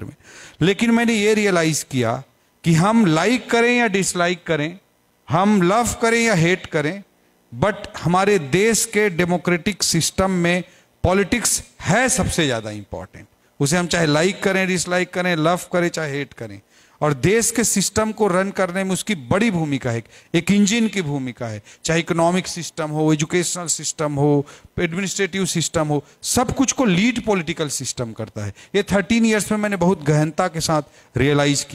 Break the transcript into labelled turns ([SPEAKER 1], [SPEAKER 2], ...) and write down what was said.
[SPEAKER 1] चक्कर में लेकिन मैंने ये रियलाइज किया कि हम लाइक करें या डिसलाइक करें हम लव करें या हेट करें बट हमारे देश के डेमोक्रेटिक सिस्टम में पॉलिटिक्स है सबसे ज़्यादा इंपॉर्टेंट उसे हम चाहे लाइक करें डिसलाइक करें लव करें चाहे हेट करें और देश के सिस्टम को रन करने में उसकी बड़ी भूमिका है एक इंजन की भूमिका है चाहे इकोनॉमिक सिस्टम हो एजुकेशनल सिस्टम हो एडमिनिस्ट्रेटिव सिस्टम हो सब कुछ को लीड पॉलिटिकल सिस्टम करता है ये थर्टीन ईयर्स में मैंने बहुत गहनता के साथ रियलाइज किया